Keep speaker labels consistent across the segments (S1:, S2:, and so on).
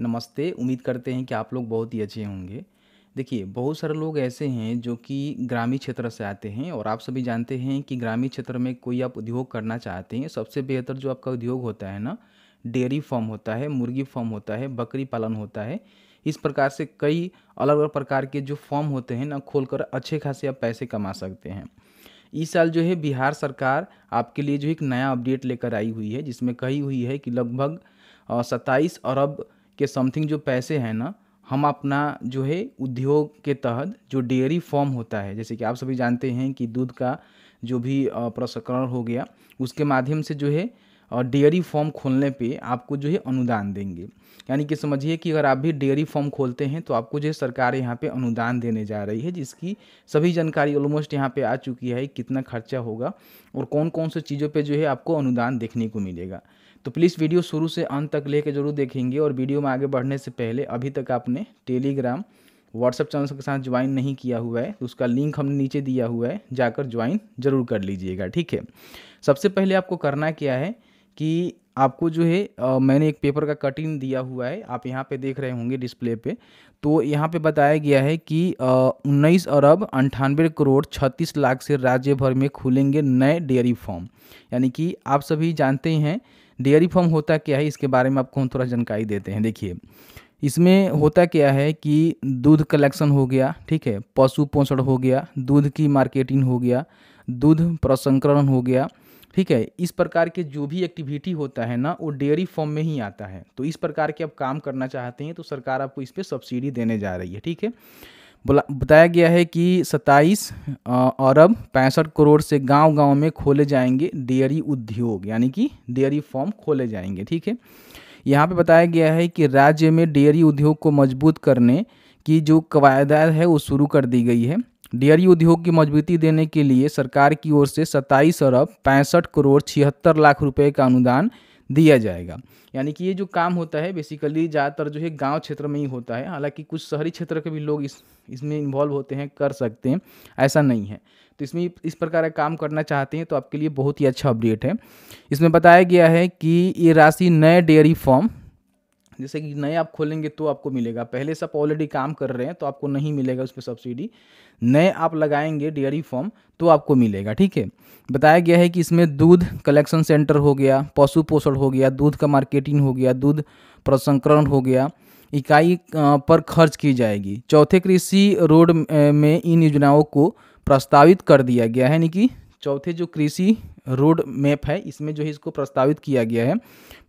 S1: नमस्ते उम्मीद करते हैं कि आप लोग बहुत ही अच्छे होंगे देखिए बहुत सारे लोग ऐसे हैं जो कि ग्रामीण क्षेत्र से आते हैं और आप सभी जानते हैं कि ग्रामीण क्षेत्र में कोई आप उद्योग करना चाहते हैं सबसे बेहतर जो आपका उद्योग होता है ना डेयरी फॉर्म होता है मुर्गी फॉर्म होता है बकरी पालन होता है इस प्रकार से कई अलग अलग प्रकार के जो फॉर्म होते हैं ना खोलकर अच्छे खासे आप पैसे कमा सकते हैं इस साल जो है बिहार सरकार आपके लिए जो एक नया अपडेट लेकर आई हुई है जिसमें कही हुई है कि लगभग सत्ताईस अरब के समथिंग जो पैसे हैं ना हम अपना जो है उद्योग के तहत जो डेयरी फॉर्म होता है जैसे कि आप सभी जानते हैं कि दूध का जो भी प्रसंस्करण हो गया उसके माध्यम से जो है डेयरी फॉर्म खोलने पे आपको जो है अनुदान देंगे यानी कि समझिए कि अगर आप भी डेयरी फॉर्म खोलते हैं तो आपको जो है सरकार यहाँ पे अनुदान देने जा रही है जिसकी सभी जानकारी ऑलमोस्ट यहाँ पे आ चुकी है कितना खर्चा होगा और कौन कौन से चीज़ों पे जो है आपको अनुदान देखने को मिलेगा तो प्लीज़ वीडियो शुरू से अंत तक लेके जरूर देखेंगे और वीडियो में आगे बढ़ने से पहले अभी तक आपने टेलीग्राम व्हाट्सअप चैनल के साथ ज्वाइन नहीं किया हुआ है तो उसका लिंक हमने नीचे दिया हुआ है जाकर ज्वाइन जरूर कर लीजिएगा ठीक है सबसे पहले आपको करना क्या है कि आपको जो है आ, मैंने एक पेपर का कटिंग दिया हुआ है आप यहाँ पे देख रहे होंगे डिस्प्ले पे तो यहाँ पे बताया गया है कि उन्नीस अरब अंठानवे करोड़ छत्तीस लाख से राज्य भर में खुलेंगे नए डेयरी फॉर्म यानी कि आप सभी जानते हैं डेयरी फार्म होता क्या है इसके बारे में आपको हम थोड़ा जानकारी देते हैं देखिए इसमें होता क्या है कि दूध कलेक्शन हो गया ठीक है पशु पोषण हो गया दूध की मार्केटिंग हो गया दूध प्रसंस्करण हो गया ठीक है इस प्रकार के जो भी एक्टिविटी होता है ना वो डेयरी फॉर्म में ही आता है तो इस प्रकार के आप काम करना चाहते हैं तो सरकार आपको इस पर सब्सिडी देने जा रही है ठीक है बोला बताया गया है कि 27 अरब पैंसठ करोड़ से गांव-गांव में खोले जाएंगे डेयरी उद्योग यानी कि डेयरी फॉर्म खोले जाएंगे ठीक है यहाँ पे बताया गया है कि राज्य में डेयरी उद्योग को मजबूत करने की जो कवायदार है वो शुरू कर दी गई है डेयरी उद्योग की मजबूती देने के लिए सरकार की ओर से सत्ताईस अरब पैंसठ करोड़ छिहत्तर लाख रुपए का अनुदान दिया जाएगा यानी कि ये जो काम होता है बेसिकली ज़्यादातर जो है गांव क्षेत्र में ही होता है हालांकि कुछ शहरी क्षेत्र के भी लोग इस इसमें इन्वॉल्व होते हैं कर सकते हैं ऐसा नहीं है तो इसमें इस प्रकार का काम करना चाहते हैं तो आपके लिए बहुत ही अच्छा अपडेट है इसमें बताया गया है कि ये राशि नए डेयरी फॉर्म जैसे कि नए आप खोलेंगे तो आपको मिलेगा पहले से आप ऑलरेडी काम कर रहे हैं तो आपको नहीं मिलेगा उसमें सब्सिडी नए आप लगाएंगे डेयरी फॉर्म तो आपको मिलेगा ठीक है बताया गया है कि इसमें दूध कलेक्शन सेंटर हो गया पशु पोषण हो गया दूध का मार्केटिंग हो गया दूध प्रसंस्करण हो गया इकाई पर खर्च की जाएगी चौथे कृषि रोड में इन योजनाओं को प्रस्तावित कर दिया गया है यानी कि चौथे जो कृषि रोड मैप है इसमें जो है इसको प्रस्तावित किया गया है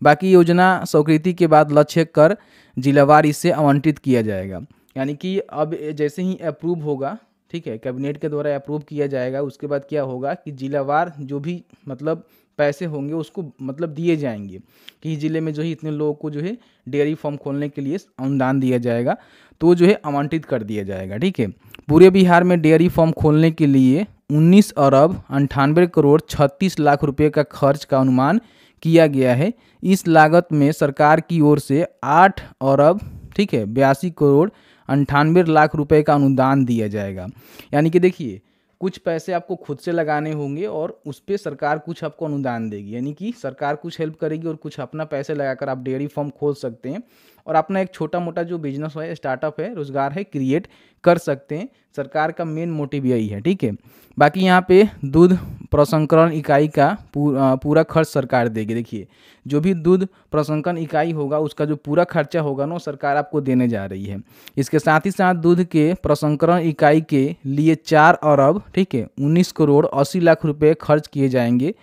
S1: बाकी योजना स्वीकृति के बाद लक्ष्य कर जिलावार इसे आवंटित किया जाएगा यानी कि अब जैसे ही अप्रूव होगा ठीक है कैबिनेट के द्वारा अप्रूव किया जाएगा उसके बाद क्या होगा कि जिलावार जो भी मतलब पैसे होंगे उसको मतलब दिए जाएंगे कि ज़िले में जो है इतने लोगों को जो है डेयरी फार्म खोलने के लिए अनुदान दिया जाएगा तो जो है आवंटित कर दिया जाएगा ठीक है पूरे बिहार में डेयरी फार्म खोलने के लिए उन्नीस अरब अंठानवे करोड़ छत्तीस लाख रुपए का खर्च का अनुमान किया गया है इस लागत में सरकार की ओर से आठ अरब ठीक है बयासी करोड़ अंठानवे लाख रुपए का अनुदान दिया जाएगा यानी कि देखिए कुछ पैसे आपको खुद से लगाने होंगे और उस पर सरकार कुछ आपको अनुदान देगी यानी कि सरकार कुछ हेल्प करेगी और कुछ अपना पैसे लगाकर आप डेयरी फॉर्म खोल सकते हैं और अपना एक छोटा मोटा जो बिजनेस है स्टार्टअप है रोज़गार है क्रिएट कर सकते हैं सरकार का मेन मोटिव यही है ठीक है बाकी यहाँ पे दूध प्रसंकरण इकाई का पूरा खर्च सरकार देगी देखिए जो भी दूध प्रसंकरण इकाई होगा उसका जो पूरा खर्चा होगा ना सरकार आपको देने जा रही है इसके साथ ही साथ दूध के प्रसंकरण इकाई के लिए चार अरब ठीक है उन्नीस करोड़ अस्सी लाख रुपये खर्च किए जाएंगे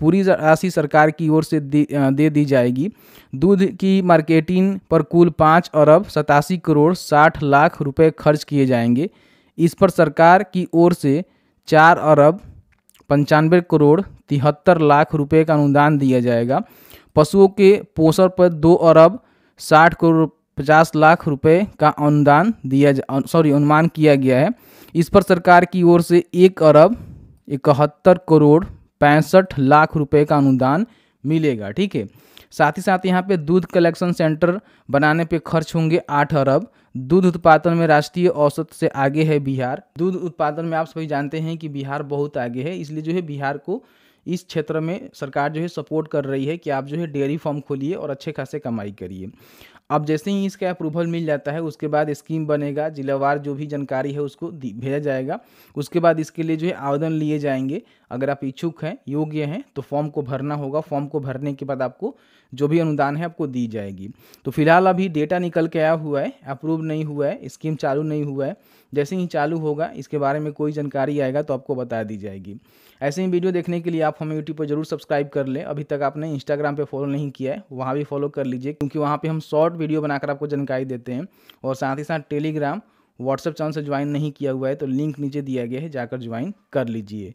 S1: पूरी राशि सरकार की ओर से दे दी जाएगी दूध की मार्केटिंग पर कुल पाँच अरब सतासी करोड़ साठ लाख रुपए खर्च किए जाएंगे इस पर सरकार की ओर से चार अरब पंचानवे करोड़ तिहत्तर लाख रुपए का अनुदान दिया जाएगा पशुओं के पोषण पर दो अरब साठ करोड़ पचास लाख रुपए का अनुदान दिया जा सॉरी अनुमान किया गया है इस पर सरकार की ओर से एक अरब इकहत्तर करोड़ पैंसठ लाख रुपए का अनुदान मिलेगा ठीक है साथ ही साथ यहाँ पे दूध कलेक्शन सेंटर बनाने पे खर्च होंगे आठ अरब दूध उत्पादन में राष्ट्रीय औसत से आगे है बिहार दूध उत्पादन में आप सभी जानते हैं कि बिहार बहुत आगे है इसलिए जो है बिहार को इस क्षेत्र में सरकार जो है सपोर्ट कर रही है कि आप जो है डेयरी फार्म खोलिए और अच्छे खासे कमाई करिए अब जैसे ही इसका अप्रूवल मिल जाता है उसके बाद स्कीम बनेगा जिलावार जो भी जानकारी है उसको भेजा जाएगा उसके बाद इसके लिए जो है आवेदन लिए जाएंगे अगर आप इच्छुक हैं योग्य हैं तो फॉर्म को भरना होगा फॉर्म को भरने के बाद आपको जो भी अनुदान है आपको दी जाएगी तो फिलहाल अभी डेटा निकल के आया हुआ है अप्रूव नहीं हुआ है स्कीम चालू नहीं हुआ है जैसे ही चालू होगा इसके बारे में कोई जानकारी आएगा तो आपको बता दी जाएगी ऐसे ही वीडियो देखने के लिए आप हमें यूट्यूब पर जरूर सब्सक्राइब कर लें अभी तक आपने इंस्टाग्राम पर फॉलो नहीं किया है वहाँ भी फॉलो कर लीजिए क्योंकि वहाँ पर हम शॉर्ट वीडियो बनाकर आपको जानकारी देते हैं और साथ ही साथ टेलीग्राम व्हाट्सएप चैनल से ज्वाइन नहीं किया हुआ है तो लिंक नीचे दिया गया है जाकर ज्वाइन कर लीजिए